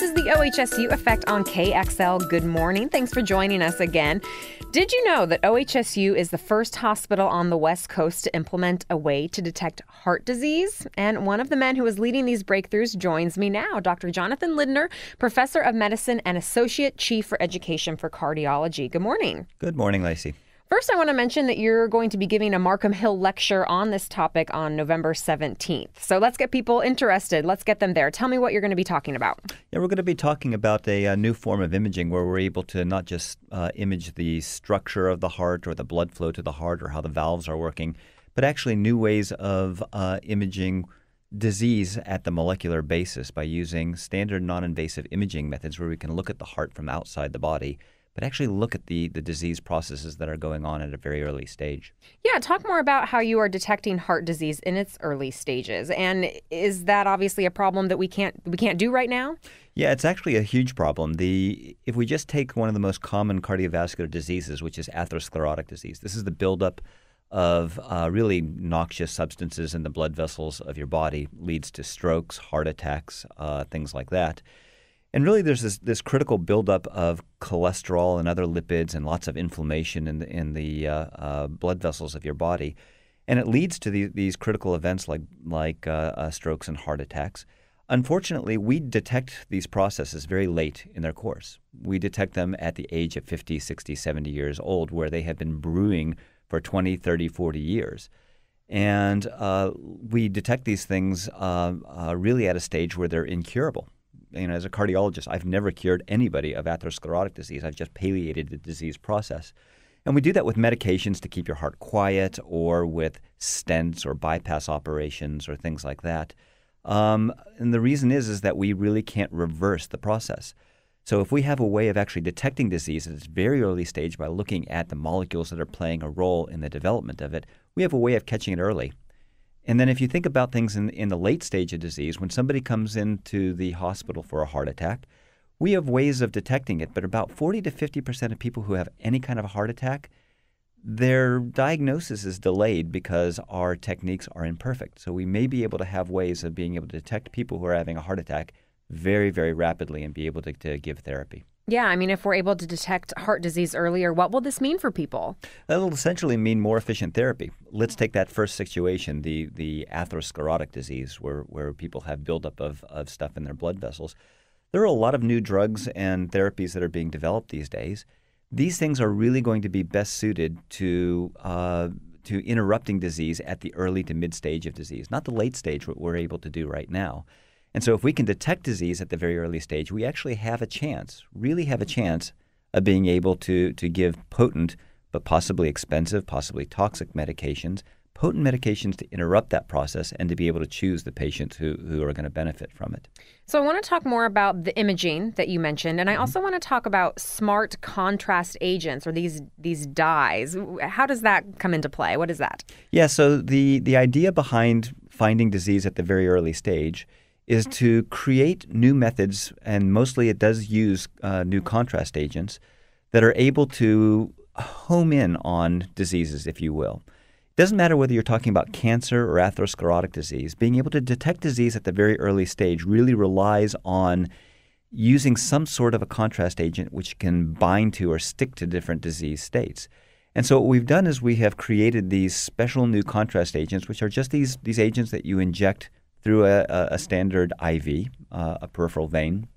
This is the OHSU Effect on KXL. Good morning. Thanks for joining us again. Did you know that OHSU is the first hospital on the West Coast to implement a way to detect heart disease? And one of the men who is leading these breakthroughs joins me now, Dr. Jonathan Lindner, professor of medicine and associate chief for education for cardiology. Good morning. Good morning, Lacey. First, I want to mention that you're going to be giving a Markham Hill lecture on this topic on November 17th. So let's get people interested. Let's get them there. Tell me what you're going to be talking about. Yeah, we're going to be talking about a, a new form of imaging where we're able to not just uh, image the structure of the heart or the blood flow to the heart or how the valves are working, but actually new ways of uh, imaging disease at the molecular basis by using standard non invasive imaging methods where we can look at the heart from outside the body but actually look at the, the disease processes that are going on at a very early stage. Yeah, talk more about how you are detecting heart disease in its early stages. And is that obviously a problem that we can't we can't do right now? Yeah, it's actually a huge problem. The if we just take one of the most common cardiovascular diseases, which is atherosclerotic disease, this is the buildup of uh, really noxious substances in the blood vessels of your body leads to strokes, heart attacks, uh, things like that. And really, there's this, this critical buildup of cholesterol and other lipids and lots of inflammation in the, in the uh, uh, blood vessels of your body. And it leads to the, these critical events like, like uh, uh strokes and heart attacks. Unfortunately, we detect these processes very late in their course. We detect them at the age of 50, 60, 70 years old, where they have been brewing for 20, 30, 40 years. And uh, we detect these things uh, really at a stage where they're incurable you know, as a cardiologist, I've never cured anybody of atherosclerotic disease. I've just palliated the disease process. And we do that with medications to keep your heart quiet or with stents or bypass operations or things like that. Um, and the reason is is that we really can't reverse the process. So if we have a way of actually detecting disease at its very early stage by looking at the molecules that are playing a role in the development of it, we have a way of catching it early. And then if you think about things in, in the late stage of disease, when somebody comes into the hospital for a heart attack, we have ways of detecting it, but about 40 to 50% of people who have any kind of a heart attack, their diagnosis is delayed because our techniques are imperfect. So we may be able to have ways of being able to detect people who are having a heart attack very, very rapidly and be able to, to give therapy. Yeah, I mean, if we're able to detect heart disease earlier, what will this mean for people? That'll essentially mean more efficient therapy. Let's take that first situation, the the atherosclerotic disease, where where people have buildup of, of stuff in their blood vessels. There are a lot of new drugs and therapies that are being developed these days. These things are really going to be best suited to uh, to interrupting disease at the early to mid stage of disease, not the late stage, what we're able to do right now. And so if we can detect disease at the very early stage, we actually have a chance, really have a chance of being able to, to give potent but possibly expensive, possibly toxic medications, potent medications to interrupt that process and to be able to choose the patients who, who are going to benefit from it. So I want to talk more about the imaging that you mentioned, and I mm-hmm. also want to talk about smart contrast agents or these these dyes. How does that come into play? What is that? Yeah, so the the idea behind finding disease at the very early stage is to create new methods, and mostly it does use uh, new contrast agents that are able to home in on diseases, if you will. It doesn't matter whether you're talking about cancer or atherosclerotic disease, being able to detect disease at the very early stage really relies on using some sort of a contrast agent which can bind to or stick to different disease states. And so what we've done is we have created these special new contrast agents, which are just these, these agents that you inject through a, a standard IV, uh, a peripheral vein,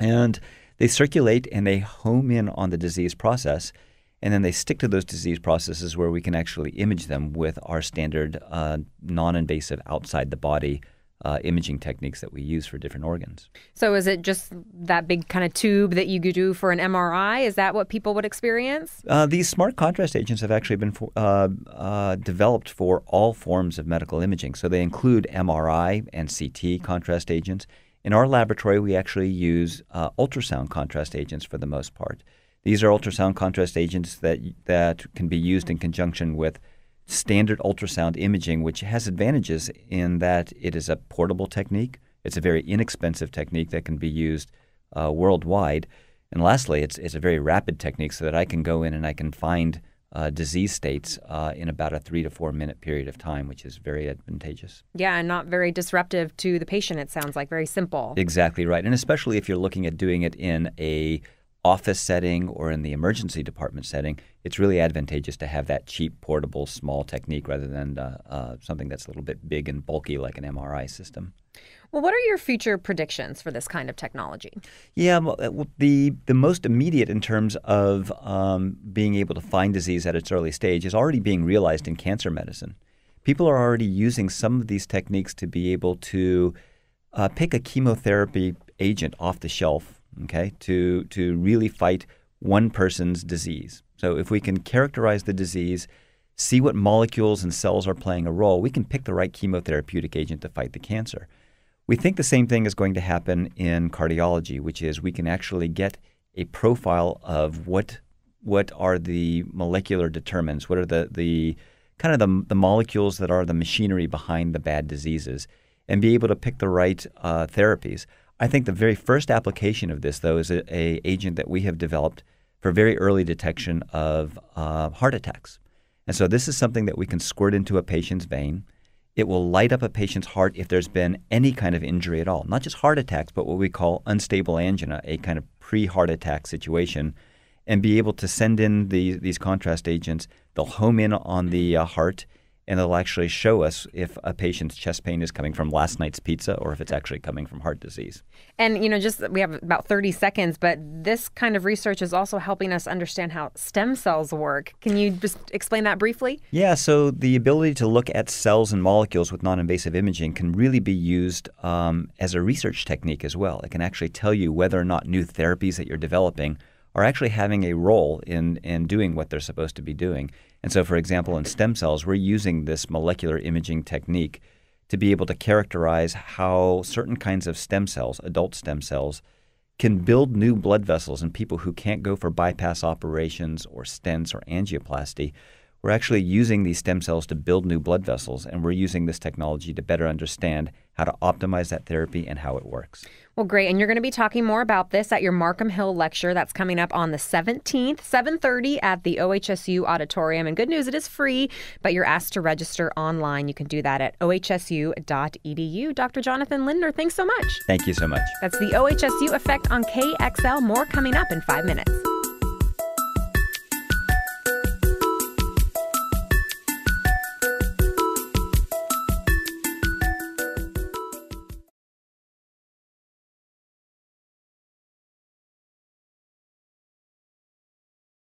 and they circulate and they home in on the disease process, and then they stick to those disease processes where we can actually image them with our standard uh, non-invasive outside the body uh, imaging techniques that we use for different organs. So, is it just that big kind of tube that you do for an MRI? Is that what people would experience? Uh, these smart contrast agents have actually been for, uh, uh developed for all forms of medical imaging. So, they include MRI and CT contrast agents. In our laboratory, we actually use uh, ultrasound contrast agents for the most part. These are ultrasound contrast agents that, that can be used in conjunction with standard ultrasound imaging, which has advantages in that it is a portable technique. It's a very inexpensive technique that can be used uh, worldwide. And lastly, it's, it's a very rapid technique so that I can go in and I can find uh, disease states uh, in about a three to four minute period of time, which is very advantageous. Yeah, and not very disruptive to the patient, it sounds like, very simple. Exactly right. And especially if you're looking at doing it in a office setting or in the emergency department setting, it's really advantageous to have that cheap, portable, small technique rather than uh, uh, something that's a little bit big and bulky like an MRI system. Well, what are your future predictions for this kind of technology? Yeah, uh, well, the the most immediate in terms of um, being able to find disease at its early stage is already being realized in cancer medicine. People are already using some of these techniques to be able to uh, pick a chemotherapy agent off the shelf okay, to, to really fight one person's disease. So if we can characterize the disease, see what molecules and cells are playing a role, we can pick the right chemotherapeutic agent to fight the cancer. We think the same thing is going to happen in cardiology, which is we can actually get a profile of what what are the molecular determinants, what are the the kind of the, the molecules that are the machinery behind the bad diseases, and be able to pick the right uh, therapies. I think the very first application of this, though, is a, a agent that we have developed for very early detection of uh, heart attacks. And so this is something that we can squirt into a patient's vein. It will light up a patient's heart if there's been any kind of injury at all, not just heart attacks, but what we call unstable angina, a kind of pre-heart attack situation, and be able to send in the, these contrast agents. They'll home in on the uh, heart and it'll actually show us if a patient's chest pain is coming from last night's pizza or if it's actually coming from heart disease. And you know, just we have about 30 seconds, but this kind of research is also helping us understand how stem cells work. Can you just explain that briefly? Yeah, so the ability to look at cells and molecules with non-invasive imaging can really be used um, as a research technique as well. It can actually tell you whether or not new therapies that you're developing are actually having a role in, in doing what they're supposed to be doing. And so, for example, in stem cells, we're using this molecular imaging technique to be able to characterize how certain kinds of stem cells, adult stem cells, can build new blood vessels in people who can't go for bypass operations or stents or angioplasty. We're actually using these stem cells to build new blood vessels, and we're using this technology to better understand how to optimize that therapy and how it works. Well, great. And you're going to be talking more about this at your Markham Hill lecture that's coming up on the 17th, 7:30 at the OHSU auditorium. And good news, it is free, but you're asked to register online. You can do that at ohsu.edu. Dr. Jonathan Linder, thanks so much. Thank you so much. That's the OHSU effect on KXL. More coming up in 5 minutes.